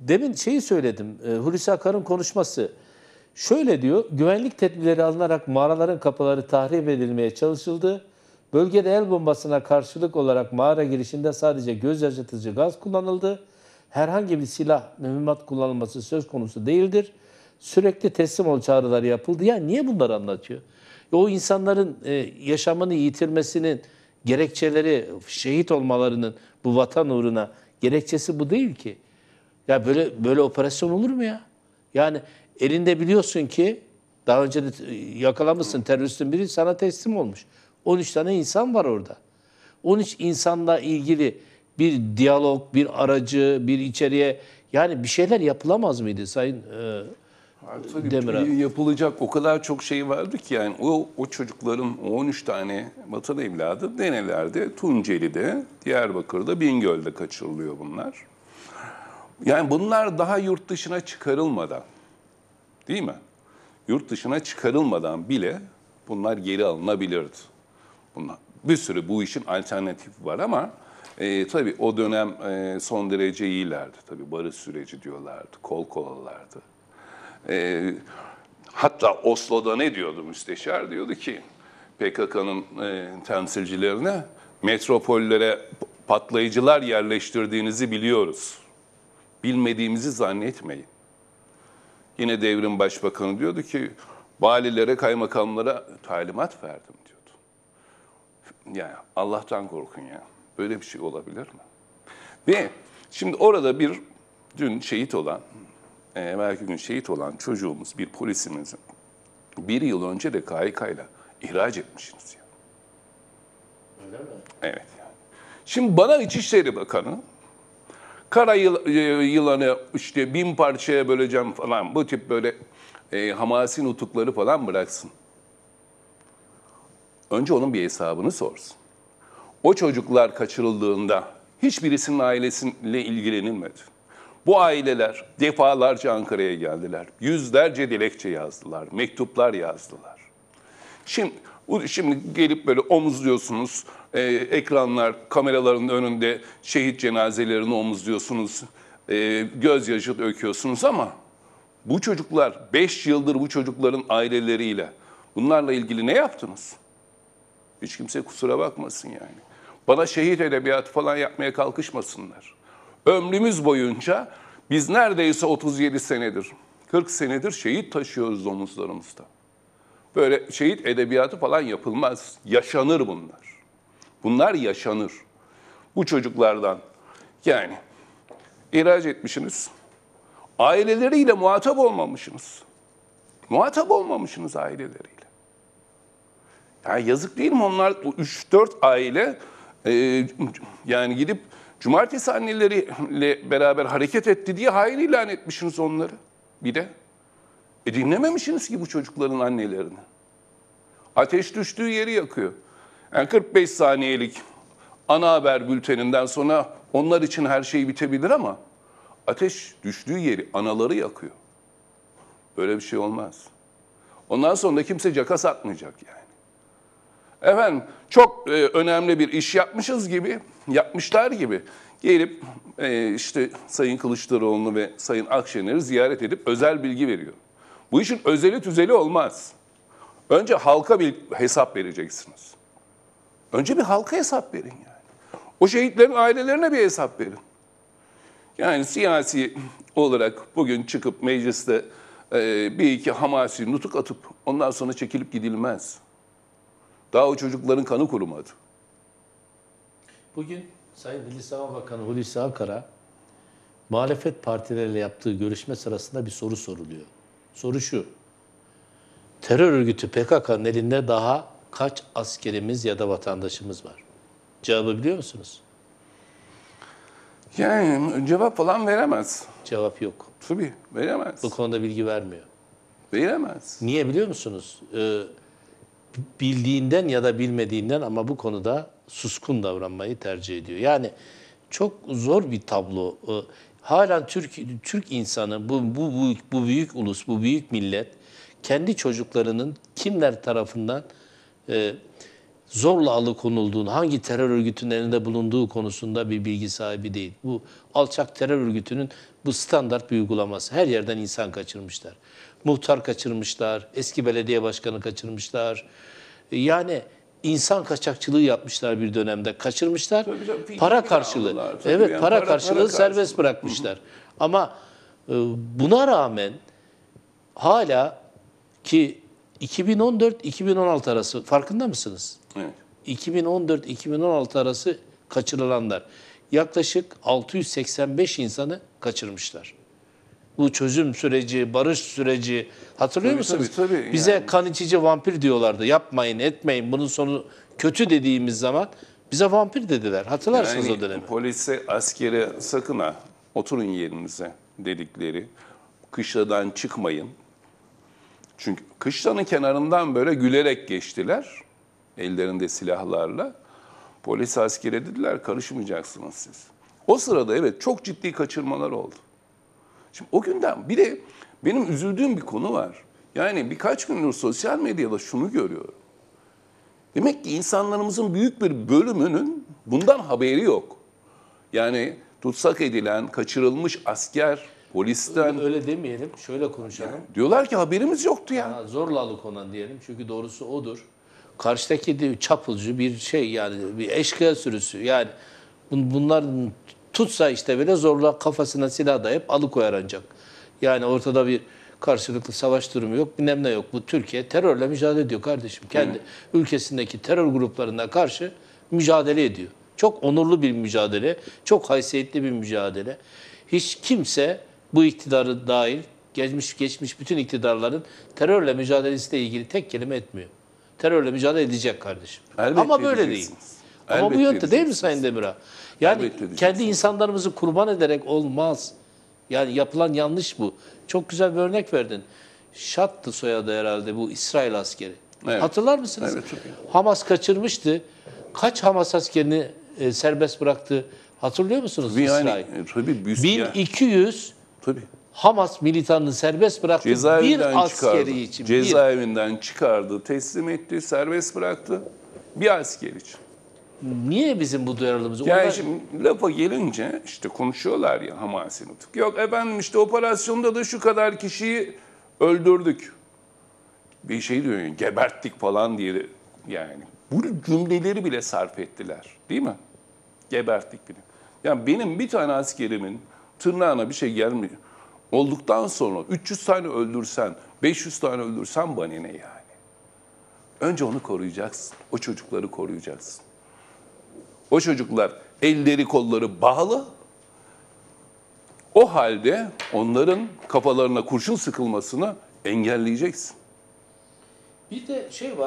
Demin şeyi söyledim, e, Hulusi Akar'ın konuşması. Şöyle diyor, güvenlik tedbirleri alınarak mağaraların kapıları tahrip edilmeye çalışıldı. Bölgede el bombasına karşılık olarak mağara girişinde sadece göz yaşatıcı gaz kullanıldı. Herhangi bir silah, mühimmat kullanılması söz konusu değildir. Sürekli teslim ol çağrıları yapıldı. Ya niye bunları anlatıyor? O insanların e, yaşamını yitirmesinin gerekçeleri, şehit olmalarının bu vatan uğruna gerekçesi bu değil ki. Ya böyle böyle operasyon olur mu ya? Yani elinde biliyorsun ki daha önce de yakalamışsın teröristin biri sana teslim olmuş. 13 tane insan var orada. 13 insanla ilgili bir diyalog, bir aracı, bir içeriye yani bir şeyler yapılamaz mıydı Sayın e, Tabii Demirel. yapılacak o kadar çok şey vardı ki yani o, o çocukların o 13 tane vatan evladı denelerde Tunceli'de, Diyarbakır'da, Bingöl'de kaçırılıyor bunlar. Yani bunlar daha yurt dışına çıkarılmadan, değil mi? Yurt dışına çıkarılmadan bile bunlar geri alınabilirdi. Bunlar bir sürü bu işin alternatifi var ama e, tabii o dönem e, son derece iyilerdi. Tabii barış süreci diyorlardı, kol kolalardı. E, hatta Oslo'da ne diyordu müsteşar? Diyordu ki PKK'nın e, temsilcilerine metropollere patlayıcılar yerleştirdiğinizi biliyoruz bilmediğimizi zannetmeyin. Yine devrim başbakanı diyordu ki valilere, kaymakamlara talimat verdim diyordu. Yani Allah'tan korkun ya. Böyle bir şey olabilir mi? Ve şimdi orada bir dün şehit olan, e, belki gün şehit olan çocuğumuz, bir polisimizin bir yıl önce de KHK ihraç etmişsiniz ya. Öyle mi? Evet yani. Şimdi bana İçişleri Bakanı Kara yıl, e, yılanı işte bin parçaya böleceğim falan bu tip böyle e, hamasi nutukları falan bıraksın. Önce onun bir hesabını sorsun. O çocuklar kaçırıldığında hiçbirisinin ailesiyle ilgilenilmedi. Bu aileler defalarca Ankara'ya geldiler. Yüzlerce dilekçe yazdılar, mektuplar yazdılar. Şimdi Şimdi gelip böyle omuzluyorsunuz, e, ekranlar, kameraların önünde şehit cenazelerini omuzluyorsunuz, e, gözyaşı döküyorsunuz ama bu çocuklar, 5 yıldır bu çocukların aileleriyle, bunlarla ilgili ne yaptınız? Hiç kimse kusura bakmasın yani. Bana şehit edebiyatı falan yapmaya kalkışmasınlar. Ömrümüz boyunca biz neredeyse 37 senedir, 40 senedir şehit taşıyoruz omuzlarımızda. Böyle şehit edebiyatı falan yapılmaz. Yaşanır bunlar. Bunlar yaşanır. Bu çocuklardan yani ihraç etmişsiniz. Aileleriyle muhatap olmamışsınız. Muhatap olmamışsınız aileleriyle. Yani yazık değil mi onlar 3-4 aile e, yani gidip cumartesi anneleriyle beraber hareket etti diye hain ilan etmişsiniz onları. Bir de e dinlememişsiniz ki bu çocukların annelerini. Ateş düştüğü yeri yakıyor. Yani 45 saniyelik ana haber bülteninden sonra onlar için her şey bitebilir ama ateş düştüğü yeri anaları yakıyor. Böyle bir şey olmaz. Ondan sonra kimse caka satmayacak yani. Efendim çok e, önemli bir iş yapmışız gibi, yapmışlar gibi gelip e, işte Sayın Kılıçdaroğlu ve Sayın Akşener'i ziyaret edip özel bilgi veriyor. Bu işin özeli tüzeli olmaz. Önce halka bir hesap vereceksiniz. Önce bir halka hesap verin yani. O şehitlerin ailelerine bir hesap verin. Yani siyasi olarak bugün çıkıp mecliste e, bir iki hamasi nutuk atıp ondan sonra çekilip gidilmez. Daha o çocukların kanı kurumadı. Bugün Sayın Hulusi Bakanı Hulusi Akara muhalefet partileriyle yaptığı görüşme sırasında bir soru soruluyor. Soru şu. Terör örgütü PKK'nın elinde daha kaç askerimiz ya da vatandaşımız var? Cevabı biliyor musunuz? Yani cevap falan veremez. Cevap yok. Tabii veremez. Bu konuda bilgi vermiyor. Veremez. Niye biliyor musunuz? Ee, bildiğinden ya da bilmediğinden ama bu konuda suskun davranmayı tercih ediyor. Yani çok zor bir tablo. Ee, halen Türk Türk insanı bu bu bu, bu büyük ulus, bu büyük millet kendi çocuklarının kimler tarafından e, zorla alıkonulduğunu, hangi terör örgütünün elinde bulunduğu konusunda bir bilgi sahibi değil. Bu alçak terör örgütünün bu standart bir uygulaması. Her yerden insan kaçırmışlar. Muhtar kaçırmışlar, eski belediye başkanı kaçırmışlar. E, yani insan kaçakçılığı yapmışlar bir dönemde. Kaçırmışlar. Tabii, para karşılığı. Aldılar, evet, yani para, para karşılığı para serbest bırakmışlar. Ama e, buna rağmen hala ki 2014-2016 arası farkında mısınız? Evet. 2014-2016 arası kaçırılanlar yaklaşık 685 insanı kaçırmışlar bu çözüm süreci, barış süreci hatırlıyor tabii, musunuz? Tabii, tabii, Bize yani. kan içici vampir diyorlardı. Yapmayın, etmeyin. Bunun sonu kötü dediğimiz zaman bize vampir dediler. Hatırlarsınız yani, o dönemi. Polise, askere sakın ha oturun yerinize dedikleri. Kışladan çıkmayın. Çünkü kışlanın kenarından böyle gülerek geçtiler. Ellerinde silahlarla. Polis askere dediler karışmayacaksınız siz. O sırada evet çok ciddi kaçırmalar oldu. Şimdi o günden bir de benim üzüldüğüm bir konu var. Yani birkaç gündür sosyal medyada şunu görüyorum. Demek ki insanlarımızın büyük bir bölümünün bundan haberi yok. Yani tutsak edilen, kaçırılmış asker, polisten... Öyle, öyle demeyelim, şöyle konuşalım. Yani diyorlar ki haberimiz yoktu ya. Yani. Zorla alıkonan diyelim çünkü doğrusu odur. Karşıdaki de çapulcu bir şey yani bir eşkıya sürüsü yani bunların Tutsa işte bile zorla kafasına silah dayayıp alıkoyar ancak. Yani ortada bir karşılıklı savaş durumu yok, bilmem ne yok. Bu Türkiye terörle mücadele ediyor kardeşim. Kendi Hı. ülkesindeki terör gruplarına karşı mücadele ediyor. Çok onurlu bir mücadele, çok haysiyetli bir mücadele. Hiç kimse bu iktidarı dahil geçmiş geçmiş bütün iktidarların terörle mücadelesiyle ilgili tek kelime etmiyor. Terörle mücadele edecek kardeşim. Elbette Ama böyle değil. Ama Elbette bu yöntem değil mi Sayın Demir'a? Yani kendi insanlarımızı kurban ederek olmaz. Yani yapılan yanlış bu. Çok güzel bir örnek verdin. Şattı soyadı herhalde bu İsrail askeri. Evet. Hatırlar mısınız? Evet, çok iyi. Hamas kaçırmıştı. Kaç Hamas askerini e, serbest bıraktı? Hatırlıyor musunuz tabii İsrail? Yani, e, tabii, 1200 tabii. Hamas militanını serbest bıraktı. bir askeri çıkardı. için. Cezaevinden bir. çıkardı, teslim etti, serbest bıraktı. Bir asker için. Niye bizim bu duyarlılığımız? Ya Onlar... şimdi lafa gelince işte konuşuyorlar ya Hamas'ın utuk. Yok efendim işte operasyonda da şu kadar kişiyi öldürdük. Bir şey diyor yani, geberttik falan diye yani. Bu cümleleri bile sarf ettiler değil mi? Geberttik bile. Yani benim bir tane askerimin tırnağına bir şey gelmiyor. Olduktan sonra 300 tane öldürsen, 500 tane öldürsen bana ne yani? Önce onu koruyacaksın. O çocukları koruyacaksın. O çocuklar elleri kolları bağlı. O halde onların kafalarına kurşun sıkılmasını engelleyeceksin. Bir de şey var.